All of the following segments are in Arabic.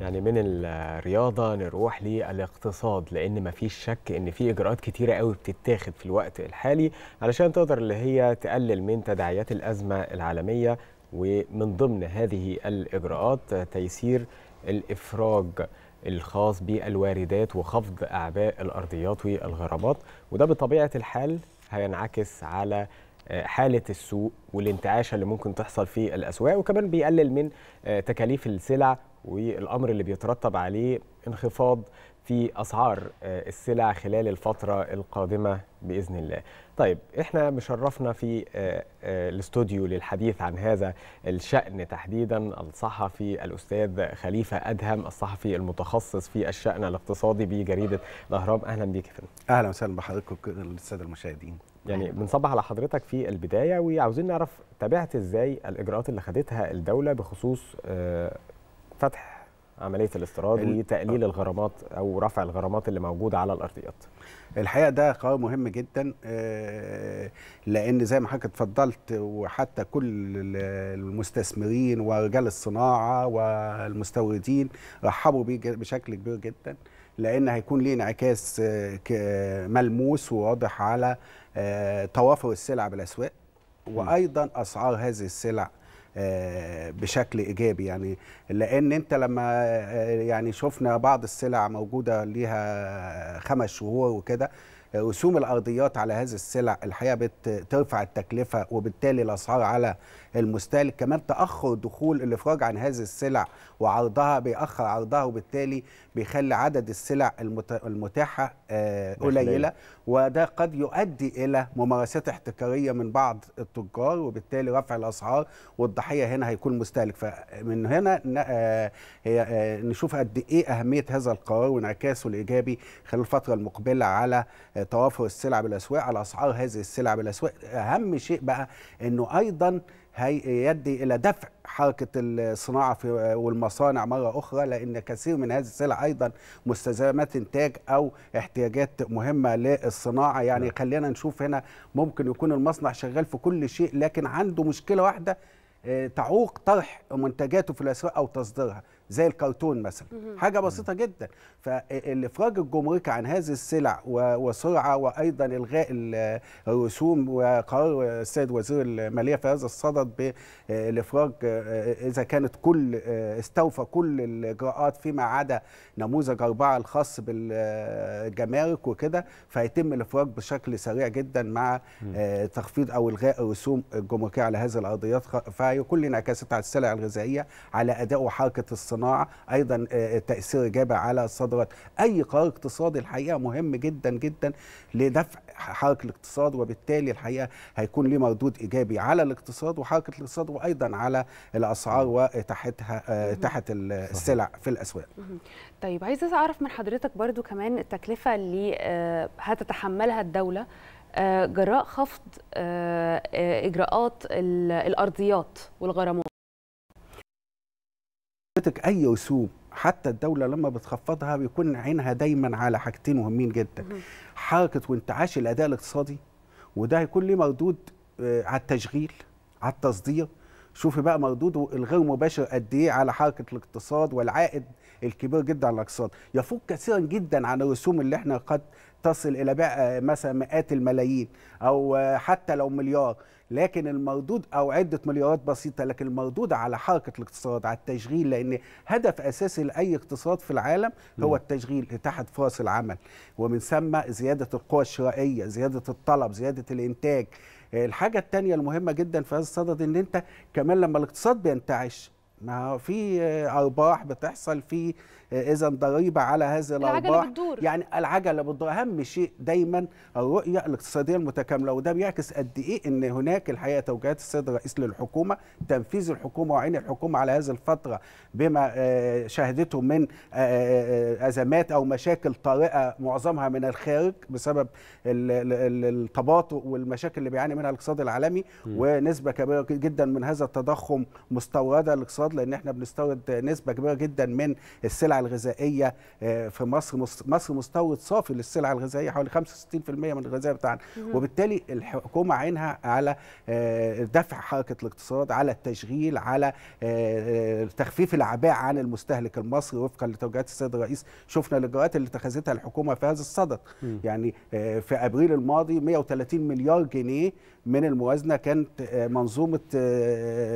يعني من الرياضه نروح للاقتصاد لان مفيش شك ان في اجراءات كتيره قوي بتتاخد في الوقت الحالي علشان تقدر اللي هي تقلل من تداعيات الازمه العالميه ومن ضمن هذه الاجراءات تيسير الافراج الخاص بالواردات وخفض اعباء الارضيات والغرامات وده بطبيعه الحال هينعكس على آه، حالة السوق والانتعاشة اللي ممكن تحصل في الأسواق وكمان بيقلل من آه، تكاليف السلع والامر اللي بيترتب عليه انخفاض في اسعار آه، السلع خلال الفتره القادمه باذن الله. طيب احنا مشرفنا في آه، آه، الاستوديو للحديث عن هذا الشان تحديدا الصحفي الاستاذ خليفه ادهم الصحفي المتخصص في الشان الاقتصادي بجريده الاهرام اهلا بيك يا فندم. اهلا وسهلا بحضرتك الساده المشاهدين. يعني بنصبح على حضرتك في البدايه وعاوزين نعرف تابعت ازاي الاجراءات اللي خدتها الدوله بخصوص فتح عمليه الاستيراد وتقليل آه. الغرامات او رفع الغرامات اللي موجوده على الارضيات. الحقيقه ده قرار مهم جدا آه، لان زي ما حضرتك اتفضلت وحتى كل المستثمرين ورجال الصناعه والمستوردين رحبوا بيه بشكل كبير جدا لان هيكون ليه انعكاس آه، ملموس وواضح على توافر السلع بالاسواق وايضا اسعار هذه السلع آه، بشكل ايجابي يعني لان انت لما آه، يعني شفنا بعض السلع موجوده ليها خمس شهور وكده رسوم آه، الارضيات على هذه السلع الحقيقه بترفع التكلفه وبالتالي الاسعار على المستهلك كمان تاخر دخول الافراج عن هذه السلع وعرضها بيأخر عرضها وبالتالي بيخلي عدد السلع المتاحه آه، قليله وده قد يؤدي الى ممارسات احتكاريه من بعض التجار وبالتالي رفع الاسعار والضحيه هنا هيكون مستهلك فمن هنا آه، آه، نشوف قد ايه اهميه هذا القرار وانعكاسه الايجابي خلال الفتره المقبله على توافر السلع بالاسواق على اسعار هذه السلع بالاسواق اهم شيء بقى انه ايضا يدي الى دفع حركه الصناعه والمصانع مره اخرى لان كثير من هذه السلع ايضا مستلزمات انتاج او احتياجات مهمه للصناعه يعني نعم. خلينا نشوف هنا ممكن يكون المصنع شغال في كل شيء لكن عنده مشكله واحده آه، تعوق طرح منتجاته في الاسواق او تصديرها زي الكرتون مثلا حاجه بسيطه جدا فالافراج الجمركي عن هذه السلع وسرعه وايضا الغاء الرسوم وقرار السيد وزير الماليه في هذا الصدد بالافراج اذا كانت كل استوفى كل الاجراءات فيما عدا نموذج اربعه الخاص بالجمارك وكده فيتم الافراج بشكل سريع جدا مع آه، تخفيض او الغاء الرسوم الجمركيه على هذه الارضيات فيكون انعكاسات على السلع الغذائيه على اداء وحركه الصناعه الصناعه ايضا آه، آه، تاثير ايجابي على الصادرات اي قرار اقتصادي الحقيقه مهم جدا جدا لدفع حركه الاقتصاد وبالتالي الحقيقه هيكون ليه مردود ايجابي على الاقتصاد وحركه الاقتصاد وايضا على الاسعار واتاحتها آه، تحت السلع في الاسواق طيب عايز اعرف من حضرتك برضو كمان التكلفه اللي هتتحملها الدوله جراء خفض اجراءات الارضيات والغرامات حضرتك اي رسوم حتى الدولة لما بتخفضها بيكون عينها دايما على حاجتين مهمين جدا حركة وانتعاش الأداء الاقتصادي وده هيكون ليه مردود آه، على التشغيل على التصدير شوفي بقى مردوده الغير مباشر قد ايه على حركة الاقتصاد والعائد الكبير جدا على الاقتصاد يفوق كثيرا جدا عن الرسوم اللي احنا قد تصل الى بقى آه، مثلا مئات الملايين او آه، حتى لو مليار لكن المردود او عده مليارات بسيطه لكن المردود على حركه الاقتصاد على التشغيل لان هدف اساسي لاي اقتصاد في العالم هو التشغيل اتاحه فرص العمل ومن ثم زياده القوى الشرائيه زياده الطلب زياده الانتاج الحاجه الثانيه المهمه جدا في هذا الصدد ان انت كمان لما الاقتصاد بينتعش ما في ارباح بتحصل في اذا ضريبه على هذه الارباح العجله بتدور يعني العجله بتدور اهم شيء دايما الرؤيه الاقتصاديه المتكامله وده بيعكس قد ايه ان هناك الحقيقه توجيهات السيد الرئيس للحكومه تنفيذ الحكومه وعين الحكومه على هذه الفتره بما آه، شهدته من آه، آه، ازمات او مشاكل طارئه معظمها من الخارج بسبب التباطؤ والمشاكل اللي بيعاني منها الاقتصاد العالمي ونسبه كبيره جدا من هذا التضخم مستورده الاقتصاد الاقتصاد لان احنا بنستورد نسبه كبيره جدا من السلع الغذائيه آه، في مصر مصر مستورد صافي للسلع الغذائيه حوالي 65% من الغذاء بتاعنا وبالتالي الحكومه عينها على آه، دفع حركه الاقتصاد على التشغيل على آه، تخفيف الاعباء عن المستهلك المصري وفقا لتوجيهات السيد الرئيس شفنا الاجراءات اللي اتخذتها الحكومه في هذا الصدد يعني في ابريل الماضي 130 مليار جنيه من الموازنه كانت منظومه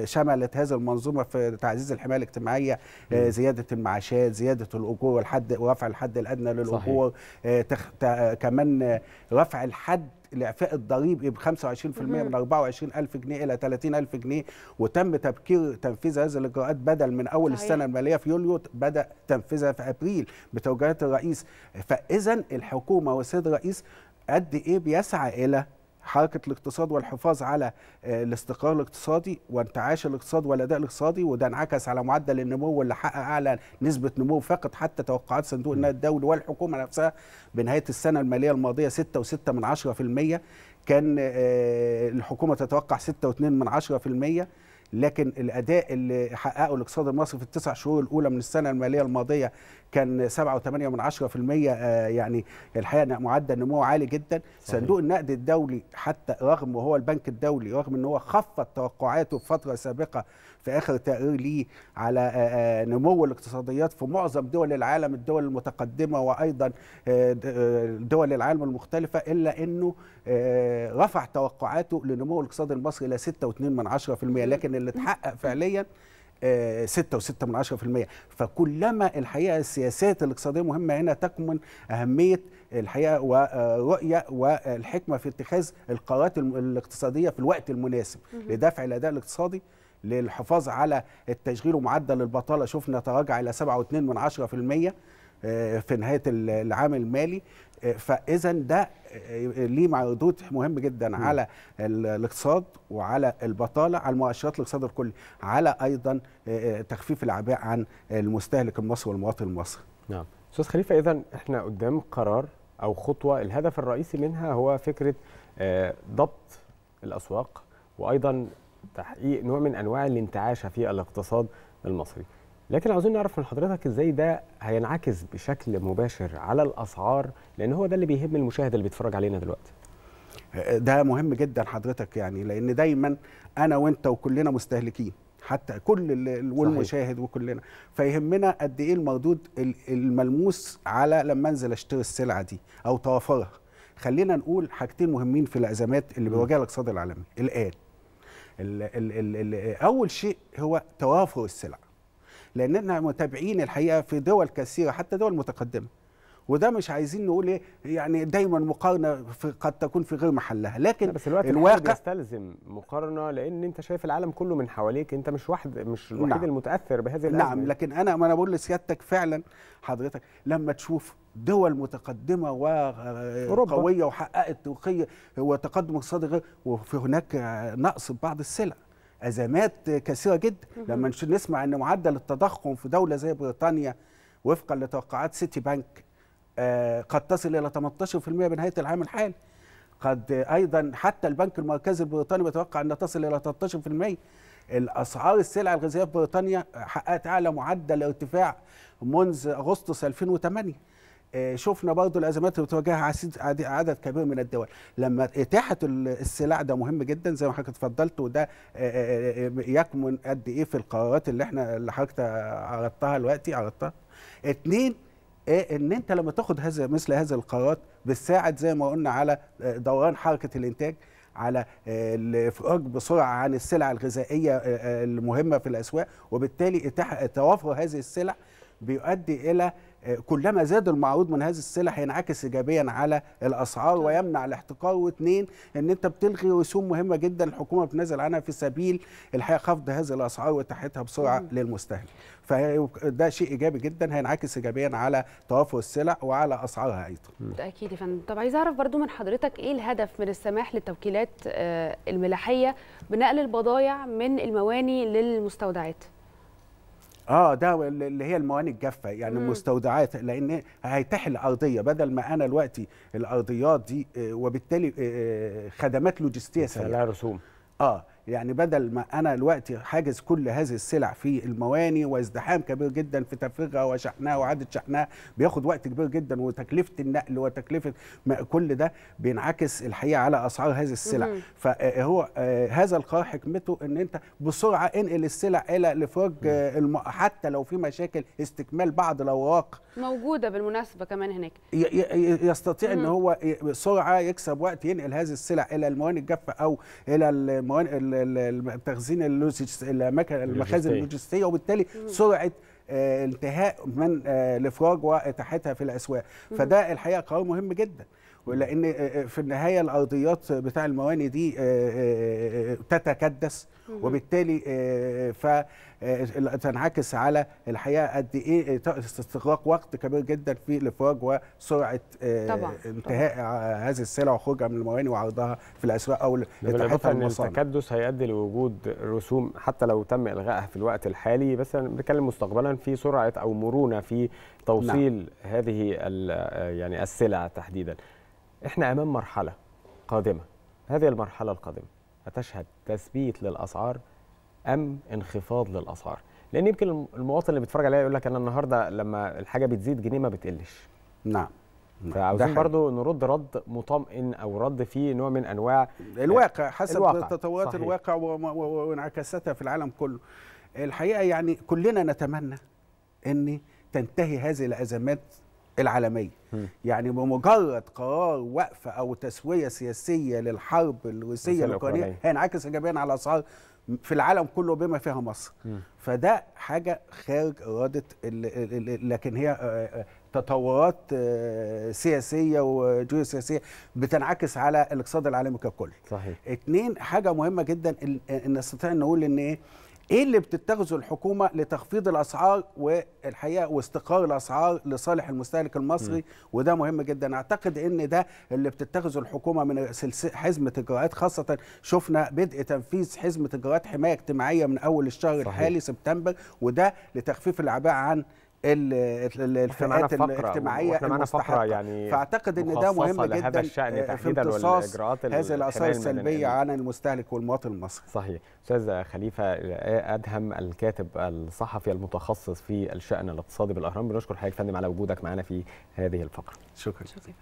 شملت هذه المنظومه في تعزيز الحمايه الاجتماعيه آه، زياده المعاشات زياده الاجور الحد رفع الحد الادنى للاجور آه، تخ... ت... آه، كمان رفع الحد لإعفاء الضريبي ب 25% من 24000 جنيه إلى 30000 جنيه وتم تبكير تنفيذ هذه الإجراءات بدل من أول صحيح. السنة المالية في يوليو بدأ تنفيذها في أبريل بتوجيهات الرئيس فإذا الحكومة والسيد الرئيس قد إيه بيسعى إلى حركه الاقتصاد والحفاظ على آه، الاستقرار الاقتصادي وانتعاش الاقتصاد والاداء الاقتصادي وده انعكس على معدل النمو اللي حقق اعلى نسبه نمو فقط حتى توقعات صندوق النقد الدولي والحكومه نفسها بنهايه السنه الماليه الماضيه 6.6 كان آه، الحكومه تتوقع 6.2 من لكن الاداء اللي حققه الاقتصاد المصري في التسع شهور الاولى من السنه الماليه الماضيه كان 7.8 آه، يعني الحقيقه معدل نمو عالي جدا صحيح. صندوق النقد الدولي حتى رغم وهو البنك الدولي رغم ان هو خفض توقعاته في فتره سابقه في اخر تقرير ليه على آه، آه، نمو الاقتصاديات في معظم دول العالم الدول المتقدمه وايضا دول العالم المختلفه الا انه رفع توقعاته لنمو الاقتصاد المصري الى 6.2 لكن اللي اتحقق فعليا 6.6% آه، فكلما الحقيقه السياسات الاقتصاديه مهمه هنا تكمن اهميه الحقيقه ورؤيه والحكمه في اتخاذ القرارات الاقتصاديه في الوقت المناسب لدفع الاداء الاقتصادي للحفاظ على التشغيل ومعدل البطاله شفنا تراجع الى 7.2 آه، في نهايه العام المالي فاذا ده آه، ليه ردود مهم جدا م. على الاقتصاد وعلى البطاله على المؤشرات الاقتصاد الكلي على ايضا آه، آه، تخفيف العباء عن المستهلك المصري والمواطن المصري نعم استاذ خليفه اذا احنا قدام قرار او خطوه الهدف الرئيسي منها هو فكره ضبط الاسواق وايضا تحقيق نوع من انواع الانتعاشه في الاقتصاد المصري لكن عاوزين نعرف من حضرتك ازاي ده هينعكس بشكل مباشر على الاسعار لان هو ده اللي بيهم المشاهد اللي بيتفرج علينا دلوقتي ده مهم جدا حضرتك يعني لان دايما انا وانت وكلنا مستهلكين حتى كل والمشاهد وكلنا فيهمنا قد ايه المردود الملموس على لما انزل اشتري السلعه دي او توافرها خلينا نقول حاجتين مهمين في الازمات اللي بيواجهها الاقتصاد العالمي الان اول شيء هو توافر السلع لاننا متابعين الحقيقه في دول كثيره حتى دول متقدمه وده مش عايزين نقول ايه يعني دايما مقارنه في قد تكون في غير محلها لكن بس الوقت الواقع يستلزم مقارنه لان انت شايف العالم كله من حواليك انت مش واحد مش نعم. الوحيد نعم. المتاثر بهذه الازمه نعم لكن انا ما انا بقول لسيادتك فعلا حضرتك لما تشوف دول متقدمه وقويه وحققت وتقدم اقتصادي وفي هناك نقص في بعض السلع ازمات كثيره جدا لما نسمع ان معدل التضخم في دوله زي بريطانيا وفقا لتوقعات سيتي بنك آه، قد تصل الى 18% بنهايه العام الحالي قد ايضا حتى البنك المركزي البريطاني بيتوقع ان تصل الى 13% الاسعار السلع الغذائيه في بريطانيا آه، حققت اعلى معدل ارتفاع منذ اغسطس 2008 آه، شفنا برضو الازمات اللي بتواجهها عدد كبير من الدول لما اتاحه السلع ده مهم جدا زي ما حضرتك اتفضلت وده آه، آه، يكمن قد ايه في القرارات اللي احنا اللي حضرتك عرضتها دلوقتي عرضتها اتنين ان انت لما تاخد هذا مثل هذه القرارات بتساعد زي ما قلنا على دوران حركه الانتاج على الافراج بسرعه عن السلع الغذائيه المهمه في الاسواق وبالتالي اتاحه توافر هذه السلع بيؤدي الى كلما زاد المعروض من هذه السلع هينعكس ايجابيا على الاسعار طيب. ويمنع الاحتكار واثنين ان انت بتلغي رسوم مهمه جدا الحكومه بتنزل عنها في سبيل الحقيقه خفض هذه الاسعار وتحتها بسرعه مم. للمستهلك فده شيء ايجابي جدا هينعكس ايجابيا على توافر السلع وعلى اسعارها ايضا بالتاكيد يا فندم طب عايز اعرف برضو من حضرتك ايه الهدف من السماح للتوكيلات آه، الملاحيه بنقل البضائع من المواني للمستودعات اه ده اللي هي المواني الجافه يعني مم. مستودعات لان هيتاح الارضيه بدل ما انا دلوقتي الارضيات دي آه، وبالتالي آه، آه، خدمات لوجستيه سهله رسوم اه يعني بدل ما انا دلوقتي حاجز كل هذه السلع في المواني وازدحام كبير جدا في تفريغها وشحنها وعدد شحنها بياخد وقت كبير جدا وتكلفه النقل وتكلفه كل ده بينعكس الحقيقه على اسعار هذه السلع فهو آه، آه، آه، هذا القرار حكمته ان انت بسرعه انقل السلع الى لفرج الم... حتى لو في مشاكل استكمال بعض الاوراق موجوده بالمناسبه كمان هناك يستطيع مم. ان هو بسرعه يكسب وقت ينقل هذه السلع الى المواني الجافه او الى الموانئ التخزين تخزين المخازن اللوجستيه وبالتالي سرعه آه، انتهاء من آه، الافراج واتاحتها في الاسواق فده الحقيقه قرار مهم جدا لان آه، آه، في النهايه الارضيات بتاع الموانئ دي آه، تتكدس وبالتالي ف تنعكس على الحقيقه قد ايه استغراق وقت كبير جدا في الافراج وسرعه طبعا. انتهاء طبعا. هذه السلع وخروجها من الموانئ وعرضها في الاسواق او الاضافه ان التكدس هيؤدي لوجود رسوم حتى لو تم الغائها في الوقت الحالي بس بنتكلم مستقبلا في سرعه او مرونه في نعم. توصيل نعم. هذه يعني السلع تحديدا احنا امام مرحله قادمه هذه المرحله القادمه هتشهد تثبيت للاسعار ام انخفاض للاسعار لان يمكن المواطن اللي بيتفرج عليا يقول لك انا النهارده لما الحاجه بتزيد جنيه ما بتقلش نعم, نعم. فعاوزين برضو نرد رد مطمئن او رد فيه نوع من انواع الواقع آه، حسب تطورات الواقع وانعكاساتها في العالم كله الحقيقه يعني كلنا نتمنى ان تنتهي هذه الازمات العالميه م. يعني بمجرد قرار وقف او تسويه سياسيه للحرب الروسيه الاوكرانيه هينعكس ايجابيا على اسعار في العالم كله بما فيها مصر م. فده حاجه خارج اراده لكن هي آه، آه، تطورات آه، سياسيه وجيوسياسيه بتنعكس على الاقتصاد العالمي ككل صحيح اتنين حاجه مهمه جدا نستطيع نقول ان ايه ايه اللي بتتخذه الحكومه لتخفيض الاسعار والحقيقه واستقرار الاسعار لصالح المستهلك المصري م. وده مهم جدا اعتقد ان ده اللي بتتخذه الحكومه من حزمه اجراءات خاصه شفنا بدء تنفيذ حزمه اجراءات حمايه اجتماعيه من اول الشهر صحيح. الحالي سبتمبر وده لتخفيف العباءه عن الفئات الاجتماعيه احنا معانا فقره يعني فاعتقد ان ده مهم جدا آه، في امتصاص هذه الاثار السلبيه على المستهلك والمواطن المصري صحيح استاذ خليفه آه، ادهم الكاتب الصحفي المتخصص في الشان الاقتصادي بالاهرام بنشكر حضرتك فندم على وجودك معنا في هذه الفقره شكرا, شكرا.